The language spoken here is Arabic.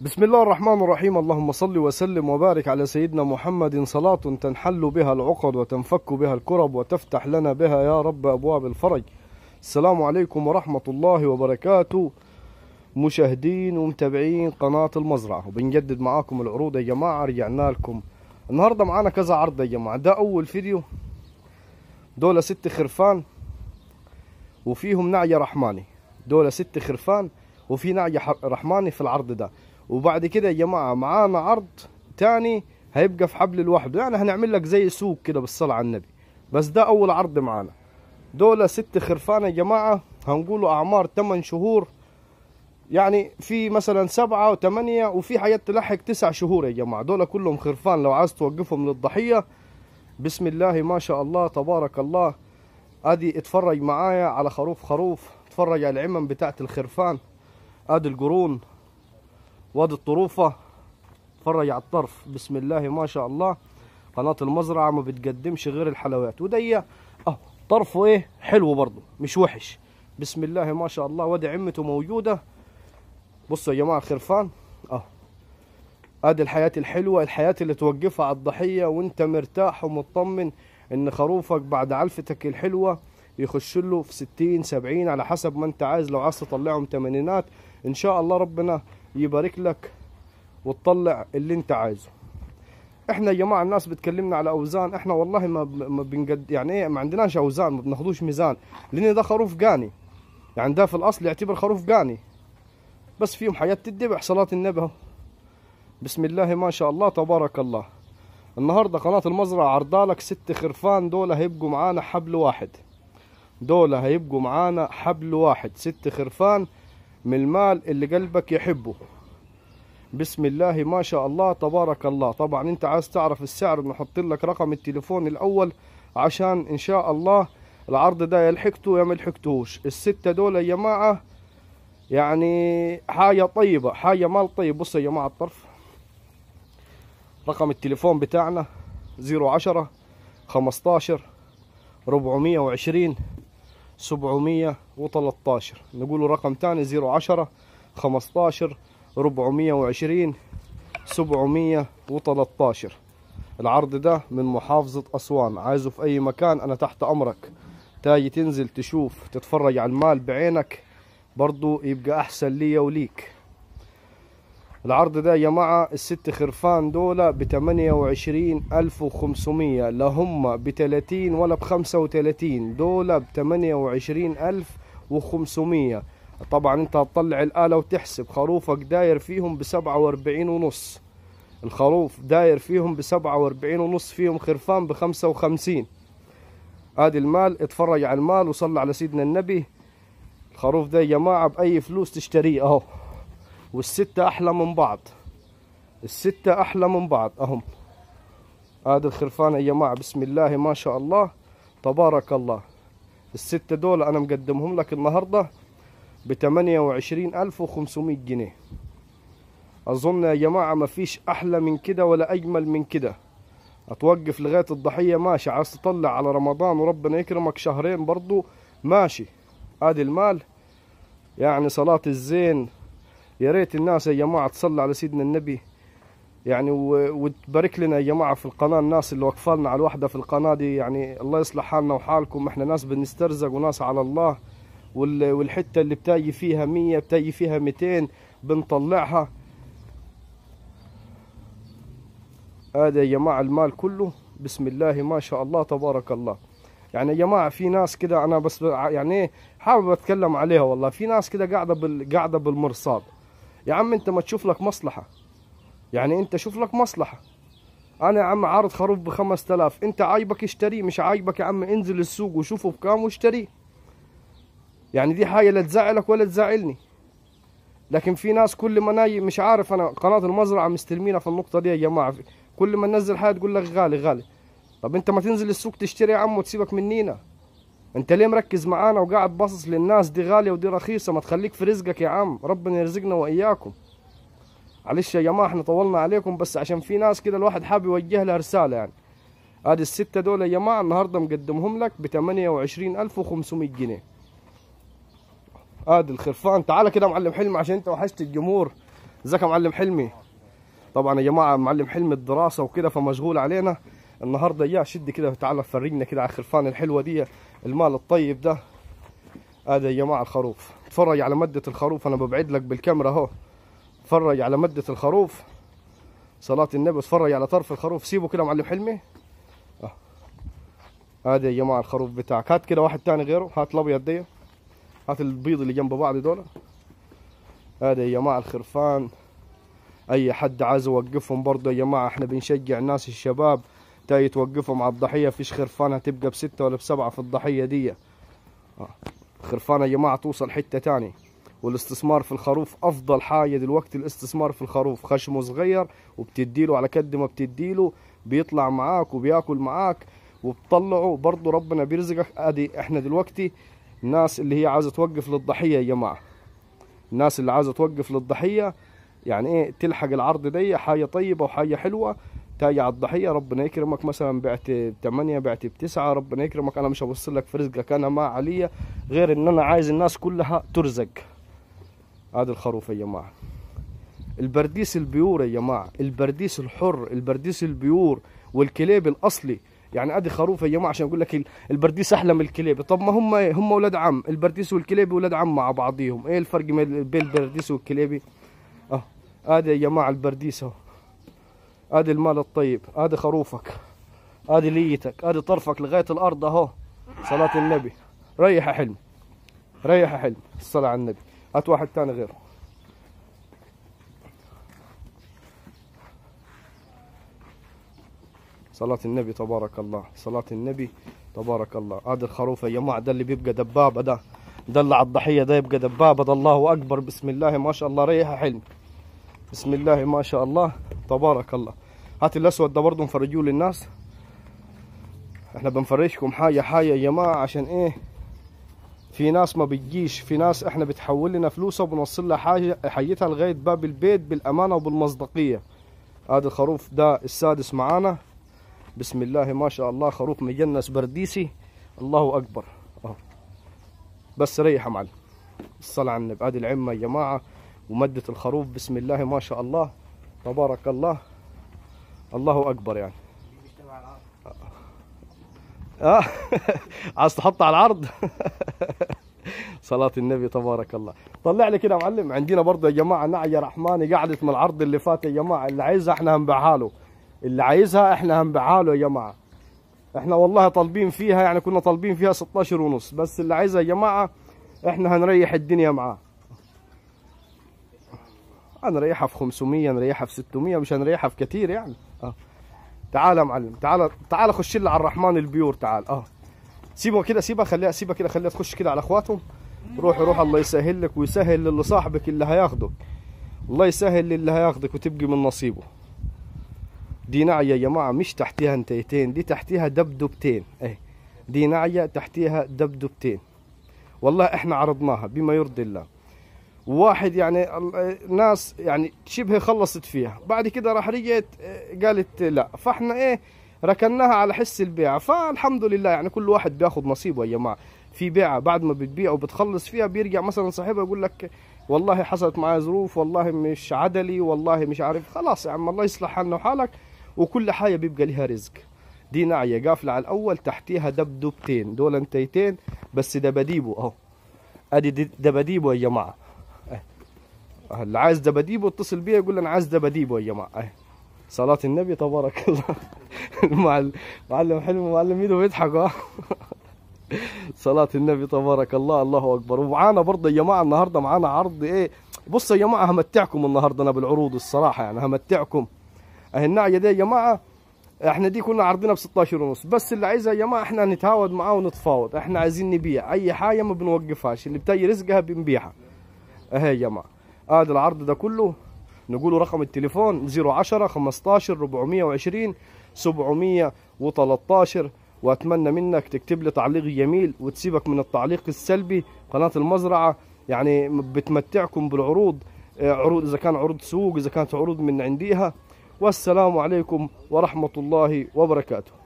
بسم الله الرحمن الرحيم اللهم صل وسلم وبارك على سيدنا محمد صلاة تنحل بها العقد وتنفك بها الكرب وتفتح لنا بها يا رب أبواب الفرج السلام عليكم ورحمة الله وبركاته مشاهدين ومتابعين قناة المزرعة وبنجدد معاكم العروض يا جماعة رجعنا لكم النهاردة معانا كذا عرض يا جماعة ده أول فيديو دولة ست خرفان وفيهم نعجة رحماني دولة ست خرفان وفي نعجة رحماني في العرض ده وبعد كده يا جماعه معانا عرض تاني هيبقى في حبل لوحده يعني هنعمل لك زي سوق كده بالصلاه على النبي بس ده اول عرض معانا دول ست خرفان يا جماعه هنقولوا اعمار 8 شهور يعني في مثلا سبعة وثمانية وفي حاجات تلحق تسع شهور يا جماعة دول كلهم خرفان لو عايز توقفهم للضحية بسم الله ما شاء الله تبارك الله ادي اتفرج معايا على خروف خروف اتفرج على العمم بتاعت الخرفان ادي القرون وادي الطروفه اتفرج على الطرف بسم الله ما شاء الله قناه المزرعه ما بتقدمش غير الحلويات ودي اهو طرفه ايه حلو برضه مش وحش بسم الله ما شاء الله وادي عمته موجوده بصوا يا جماعه الخرفان اهو ادي الحياه الحلوه الحياه اللي توقفها على الضحيه وانت مرتاح ومطمن ان خروفك بعد علفتك الحلوه يخش له في 60 70 على حسب ما انت عايز لو عايز تطلعهم تمانينات ان شاء الله ربنا يبارك لك وتطلع اللي انت عايزه احنا يا جماعه الناس بتكلمنا على اوزان احنا والله ما ما بنقد يعني ايه ما عندناش اوزان ما بناخدوش ميزان لان ده خروف قاني يعني ده في الاصل يعتبر خروف قاني بس فيهم حياه تدي صلاه النبي بسم الله ما شاء الله تبارك الله النهارده قناه المزرعه لك ست خرفان دول هيبقوا معانا حبل واحد دول هيبقوا معانا حبل واحد ست خرفان من المال اللي قلبك يحبه بسم الله ما شاء الله تبارك الله طبعا انت عايز تعرف السعر نحط لك رقم التليفون الاول عشان ان شاء الله العرض ده يلحقته يا ملحقتهوش الستة دول يا جماعة يعني حاجة طيبة حاجة مال طيب بصوا يا جماعة الطرف رقم التليفون بتاعنا زيرو عشرة خمستاشر ربعمية وعشرين سبعمية و13 نقول رقم ثاني 010 15 420 713 العرض ده من محافظة أسوان عايزه في أي مكان أنا تحت أمرك تاجي تنزل تشوف تتفرج على المال بعينك برضو يبقى أحسن ليا وليك العرض ده يا جماعة الست خرفان دولة ب وعشرين ألف وخمسمية لا هم ولا بخمسة 35 دولة ب وعشرين ألف و500 طبعا انت هتطلع الآلة وتحسب خروفك داير فيهم بسبعة واربعين ونص الخروف داير فيهم بسبعة واربعين ونص فيهم خرفان بخمسة وخمسين ادي المال اتفرج على المال وصلى على سيدنا النبي الخروف ده يا جماعة بأي فلوس تشتريه اهو والستة أحلى من بعض الستة أحلى من بعض أهم هذا الخرفان يا جماعة بسم الله ما شاء الله تبارك الله الستة دول أنا مقدمهم لك النهاردة بتمانية وعشرين ألف وخمسمية جنيه أظن يا جماعة مفيش أحلى من كده ولا أجمل من كده أتوقف لغاية الضحية ماشي عايز تطلع على رمضان وربنا يكرمك شهرين برضو ماشي أدي المال يعني صلاة الزين يا ريت الناس يا جماعة تصلي على سيدنا النبي يعني وتبارك لنا يا جماعه في القناه الناس اللي واقفه لنا على الوحده في القناه دي يعني الله يصلح حالنا وحالكم احنا ناس بنسترزق وناس على الله والحته اللي بتاجي فيها 100 بتاجي فيها 200 بنطلعها هذا يا جماعه المال كله بسم الله ما شاء الله تبارك الله يعني يا جماعه في ناس كده انا بس يعني إيه، حابب اتكلم عليها والله في ناس كده قاعده بال... قاعده بالمرصاد يا عم انت ما تشوف لك مصلحه يعني انت شوف لك مصلحه انا يا عم عارض خروف بخمس 5000 انت عايبك اشتريه مش عايبك يا عم انزل السوق وشوفه بكام واشتريه يعني دي حاجه لا تزعلك ولا تزعلني لكن في ناس كل ما ناي مش عارف انا قناه المزرعه مستلمينها في النقطه دي يا جماعه كل ما ننزل حاجه تقول لك غالي غالي طب انت ما تنزل السوق تشتري يا عم وتسيبك منينا انت ليه مركز معانا وقاعد باصص للناس دي غاليه ودي رخيصه ما تخليك في رزقك يا عم ربنا يرزقنا واياكم معلش يا جماعه احنا طولنا عليكم بس عشان في ناس كده الواحد حاب يوجه لها رساله يعني ادي الستة دول يا جماعه النهارده مقدمهم لك ب 28500 جنيه ادي الخرفان تعال كده معلم حلمي عشان انت وحشت الجمهور ازيك يا معلم حلمي طبعا يا جماعه معلم حلمي الدراسه وكده فمشغول علينا النهارده يا شد كده تعال فرجنا كده على الخرفان الحلوه دي المال الطيب ده هذا يا جماعه الخروف اتفرج على مده الخروف انا ببعد لك بالكاميرا اهو اتفرج على مدة الخروف صلاة النبي اتفرج على طرف الخروف سيبه كده معلم حلمي اه يا جماعة الخروف بتاعك هات كده واحد تاني غيره هات الابيض دي هات البيض اللي جنب بعض دول ادي يا جماعة الخرفان اي حد عايز يوقفهم برضه يا جماعة احنا بنشجع الناس الشباب تاي توقفهم على الضحية فيش خرفان هتبقى بستة ولا بسبعة في الضحية دي اه خرفانة يا جماعة توصل حتة تاني والاستثمار في الخروف افضل حاجه دلوقتي الاستثمار في الخروف خشمه صغير وبتديله على قد ما بتديله بيطلع معاك وبياكل معاك وبتطلعه برضه ربنا بيرزقك ادي احنا دلوقتي الناس اللي هي عايزه توقف للضحيه يا جماعه الناس اللي عايزه توقف للضحيه يعني ايه تلحق العرض دي حاجه طيبه وحاجه حلوه تاجي على الضحيه ربنا يكرمك مثلا بعت ب 8 بعت ب 9 ربنا يكرمك انا مش هوصل لك في رزقك انا ما عليا غير ان انا عايز الناس كلها ترزق هذا الخروف يا جماعه البرديس البيور يا جماعه البرديس الحر البرديس البيور والكليب الاصلي يعني ادي خروف يا جماعه عشان اقول لك البرديس احلى من الكليب طب ما هم هم اولاد عم البرديس والكليبي اولاد عم مع بعضيهم ايه الفرق بين البرديس والكليبي اه ادي يا جماعه البرديس اهو ادي المال الطيب ادي خروفك ادي ليتك ادي طرفك لغايه الارض اهو صلاه النبي ريح يا حلم ريح يا حلم الصلاه على النبي هات واحد ثاني غيره صلاة النبي تبارك الله صلاة النبي تبارك الله هذا الخروف يا جماعة ده اللي بيبقى دبابة ده دلع الضحية ده يبقى دبابة ده الله أكبر بسم الله ما شاء الله ريحة حلم بسم الله ما شاء الله تبارك الله هات الأسود ده برضه نفرجوه للناس احنا بنفرشكم حاجة حاجة يا جماعة عشان ايه في ناس ما بتجيش في ناس احنا بتحول لنا فلوسها وبنوصل لها حاجه حيتها لغايه باب البيت بالامانه وبالمصداقيه هذا الخروف ده السادس معانا بسم الله ما شاء الله خروف مجنس برديسي الله اكبر اهو بس ريح يا معلم الصلاه على النبي ادي العمه يا جماعه ومده الخروف بسم الله ما شاء الله تبارك الله الله اكبر يعني اه عايز تحط على العرض صلاة النبي تبارك الله طلع لي كده يا معلم عندنا برضه يا جماعة نعية رحماني قعدت من العرض اللي فات يا جماعة اللي عايزها احنا هنبيعها له اللي عايزها احنا هنبيعها له يا جماعة احنا والله طالبين فيها يعني كنا طالبين فيها 16 ونص بس اللي عايزها يا جماعة احنا هنريح الدنيا معاه هنريحها في 500 نريحها في 600 مش هنريحها في كتير يعني اه تعال يا معلم تعال تعال خش لي على الرحمن البيور تعال اه سيبها كده سيبها خليها سيبها كده خليها تخش كده على اخواتهم روح روح الله يسهل لك ويسهل للي صاحبك اللي هياخدك الله يسهل للي هياخدك وتبقي من نصيبه دي نعيه يا جماعه مش تحتيها انتيتين دي تحتيها دبدوبتين اه دي نعيه تحتيها دبدوبتين والله احنا عرضناها بما يرضي الله واحد يعني ناس يعني شبه خلصت فيها بعد كده راح رجعت آه، قالت لا فاحنا ايه ركناها على حس البيع فالحمد لله يعني كل واحد بياخد نصيبه يا جماعه في بيعه بعد ما بتبيع وبتخلص فيها بيرجع مثلا صاحبها يقول لك والله حصلت معي ظروف والله مش عدلي والله مش عارف خلاص يا عم الله يصلح حالنا وحالك وكل حاجه بيبقى لها رزق دي نعيه قافله على الاول تحتيها دبدوبتين دول انتيتين بس دباديبو اهو ادي دباديبو يا جماعه اللي عايز دباديبو اتصل بيا يقول لي انا عايز دباديبو يا جماعه اهي صلاة النبي تبارك الله المعلم حلو معلم ايده بيضحك اه صلاة النبي تبارك الله الله اكبر ومعانا برضه يا جماعه النهارده معانا عرض ايه بصوا يا جماعه همتعكم النهارده انا بالعروض الصراحه يعني همتعكم اهي النعجه دي يا جماعه احنا دي كنا عارضينها ب 16 ونص بس اللي عايزها يا جماعه احنا هنتهاود معاه ونتفاوض احنا عايزين نبيع اي حاجه ما بنوقفهاش اللي بتجي رزقها بنبيعها اهي يا جماعه ادي العرض ده كله نقوله رقم التليفون 010 15 420 713 واتمنى منك تكتب لي تعليق جميل وتسيبك من التعليق السلبي قناه المزرعه يعني بتمتعكم بالعروض آه، عروض اذا كان عروض سوق اذا كانت عروض من عنديها والسلام عليكم ورحمه الله وبركاته